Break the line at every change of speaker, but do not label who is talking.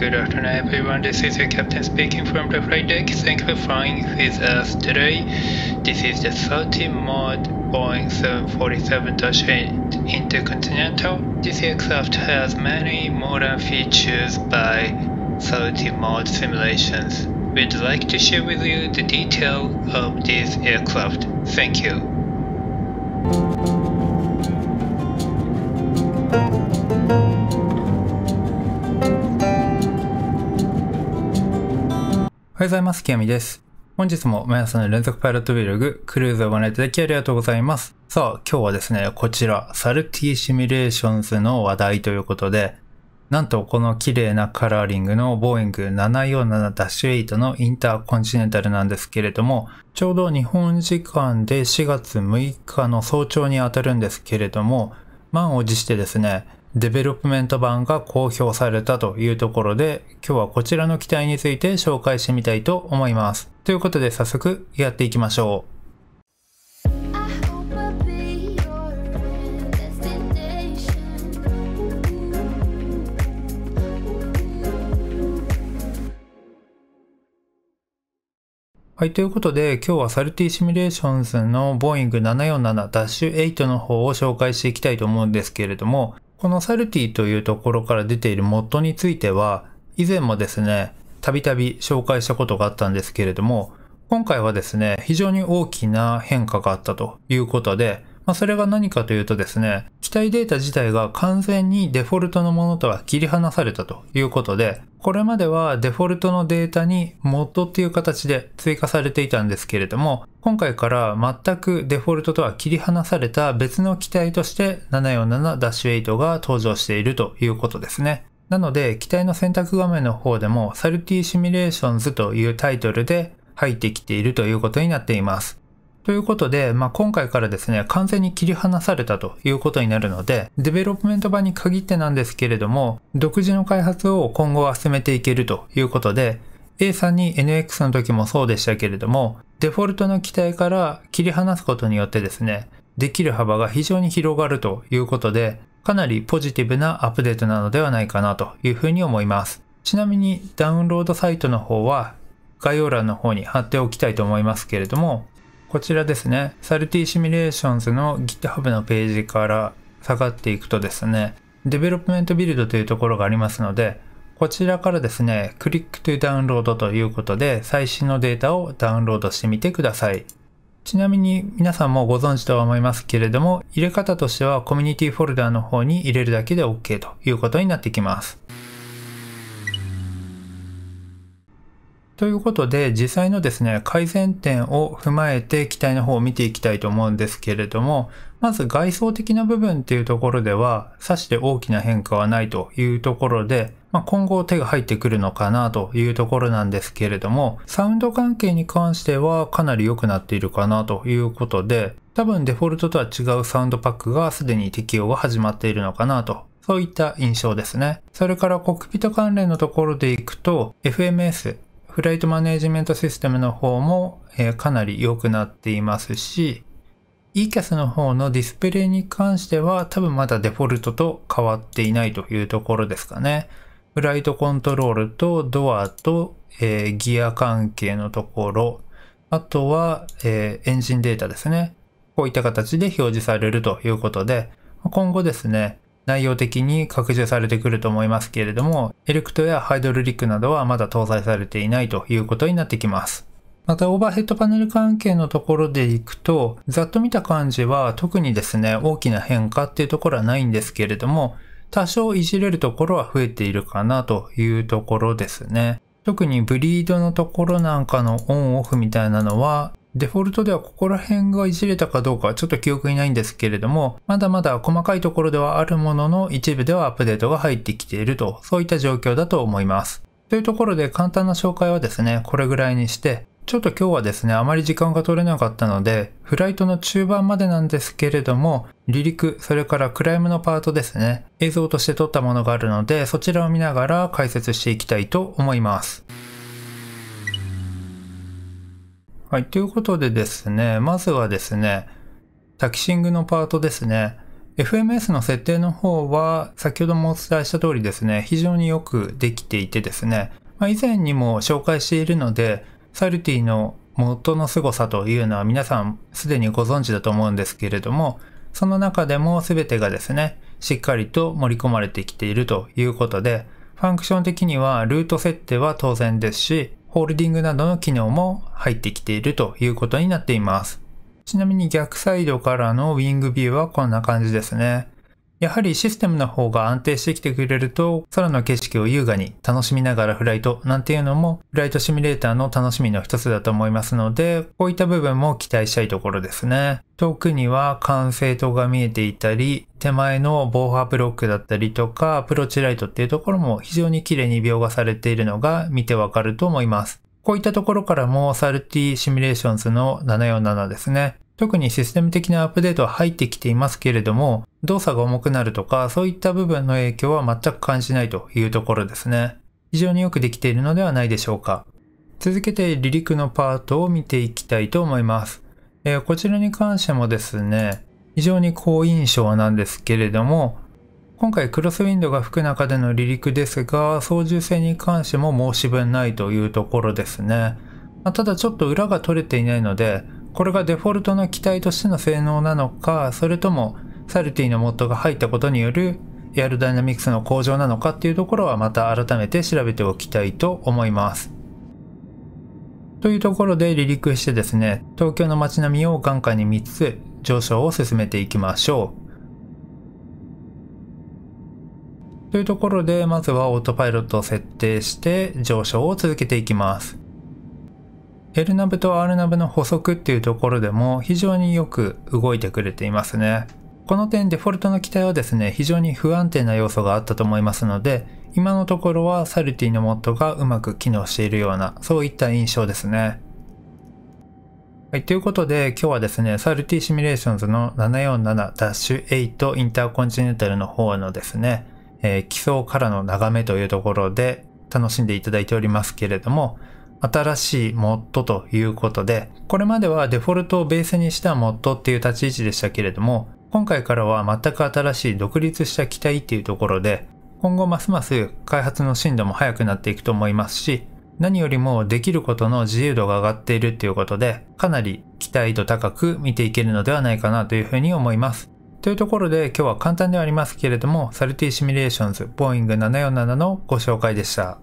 Good afternoon everyone, this is your captain speaking from the flight deck. Thank you for flying with us today. This is the 30 mod Boeing 747-8 Intercontinental. This aircraft has many modern features by 30 mod simulations. We'd like to share with you the detail of this aircraft. Thank you. Thank you. おはようございます。きやみです。本日も皆さんの連続パイロットビルグ、クルーズをご覧いただきありがとうございます。さあ、今日はですね、こちら、サルティシミュレーションズの話題ということで、なんとこの綺麗なカラーリングのボーイング747-8のインターコンチネンタルなんですけれども、ちょうど日本時間で4月6日の早朝にあたるんですけれども、満を持してですね、デベロップメント版が公表されたというところで、今日はこちらの機体について紹介してみたいと思います。ということで早速やっていきましょう。はい、ということで、今日はサルティシミュレーションズのボーイング747-8の方を紹介していきたいと思うんですけれども、このサルティというところから出ているモッドについては、以前もですね、たびたび紹介したことがあったんですけれども、今回はですね、非常に大きな変化があったということで、まあ、それが何かというとですね、機体データ自体が完全にデフォルトのものとは切り離されたということで、これまではデフォルトのデータに MOD っていう形で追加されていたんですけれども、今回から全くデフォルトとは切り離された別の機体として747-8が登場しているということですね。なので、機体の選択画面の方でも、サルティシミュレーションズというタイトルで入ってきているということになっています。ということで、まあ、今回からですね、完全に切り離されたということになるので、デベロップメント版に限ってなんですけれども、独自の開発を今後は進めていけるということで、A さんに NX の時もそうでしたけれども、デフォルトの機体から切り離すことによってですね、できる幅が非常に広がるということで、かなりポジティブなアップデートなのではないかなというふうに思います。ちなみにダウンロードサイトの方は概要欄の方に貼っておきたいと思いますけれども、こちらですね、サルティシミュレーションズの GitHub のページから下がっていくとですね、デベロップメントビルドというところがありますので、こちらからですね、クリックというダウンロードということで、最新のデータをダウンロードしてみてください。ちなみに皆さんもご存知とは思いますけれども、入れ方としてはコミュニティフォルダーの方に入れるだけで OK ということになってきます。ということで、実際のですね、改善点を踏まえて機体の方を見ていきたいと思うんですけれども、まず外装的な部分っていうところでは、さして大きな変化はないというところで、まあ、今後手が入ってくるのかなというところなんですけれども、サウンド関係に関してはかなり良くなっているかなということで、多分デフォルトとは違うサウンドパックがすでに適用が始まっているのかなとそういった印象ですね。それからコックピット関連のところでいくと、FMS、フライトマネジメントシステムの方も、えー、かなり良くなっていますし、ECAS の方のディスプレイに関しては多分まだデフォルトと変わっていないというところですかね。フライトコントロールとドアと、えー、ギア関係のところ、あとは、えー、エンジンデータですね。こういった形で表示されるということで、今後ですね、内容的に拡充されてくると思いますけれども、エレクトやハイドルリックなどはまだ搭載されていないということになってきます。またオーバーヘッドパネル関係のところでいくと、ざっと見た感じは特にですね、大きな変化っていうところはないんですけれども、多少いじれるところは増えているかなというところですね。特にブリードのところなんかのオンオフみたいなのはデフォルトではここら辺がいじれたかどうかちょっと記憶にないんですけれども、まだまだ細かいところではあるものの一部ではアップデートが入ってきていると、そういった状況だと思います。というところで簡単な紹介はですね、これぐらいにして、ちょっと今日はですね、あまり時間が取れなかったので、フライトの中盤までなんですけれども、離陸、それからクライムのパートですね、映像として撮ったものがあるので、そちらを見ながら解説していきたいと思います。はい、ということでですね、まずはですね、タキシングのパートですね。FMS の設定の方は、先ほどもお伝えした通りですね、非常によくできていてですね、まあ、以前にも紹介しているので、サルティの元の凄さというのは皆さんすでにご存知だと思うんですけれども、その中でも全てがですね、しっかりと盛り込まれてきているということで、ファンクション的にはルート設定は当然ですし、ホールディングなどの機能も入ってきているということになっています。ちなみに逆サイドからのウィングビューはこんな感じですね。やはりシステムの方が安定してきてくれると、空の景色を優雅に楽しみながらフライトなんていうのも、フライトシミュレーターの楽しみの一つだと思いますので、こういった部分も期待したいところですね。遠くには完成塔が見えていたり、手前の防波ブロックだったりとか、アプローチライトっていうところも非常に綺麗に描画されているのが見てわかると思います。こういったところからもサルティシミュレーションズの747ですね。特にシステム的なアップデートは入ってきていますけれども、動作が重くなるとか、そういった部分の影響は全く感じないというところですね。非常によくできているのではないでしょうか。続けて離陸のパートを見ていきたいと思います。えー、こちらに関してもですね、非常に好印象なんですけれども、今回クロスウィンドが吹く中での離陸ですが、操縦性に関しても申し分ないというところですね。まあ、ただちょっと裏が取れていないので、これがデフォルトの機体としての性能なのか、それともサルティのモッドが入ったことによるエアロダイナミクスの向上なのかっていうところはまた改めて調べておきたいと思います。というところで離陸してですね、東京の街並みを眼下に3つ上昇を進めていきましょう。というところで、まずはオートパイロットを設定して上昇を続けていきます。L ナブと R ナブの補足っていうところでも非常によく動いてくれていますね。この点デフォルトの機体はですね、非常に不安定な要素があったと思いますので、今のところはサルティのモッドがうまく機能しているような、そういった印象ですね。はい、ということで今日はですね、サルティシミュレーションズの747-8インターコンチネンタルの方のですね、えー、基礎からの眺めというところで楽しんでいただいておりますけれども、新しい mod ということで、これまではデフォルトをベースにした mod っていう立ち位置でしたけれども、今回からは全く新しい独立した機体っていうところで、今後ますます開発の進度も速くなっていくと思いますし、何よりもできることの自由度が上がっているっていうことで、かなり期待度高く見ていけるのではないかなというふうに思います。というところで今日は簡単ではありますけれども、サルティシミュレーションズ、ボーイング747のご紹介でした。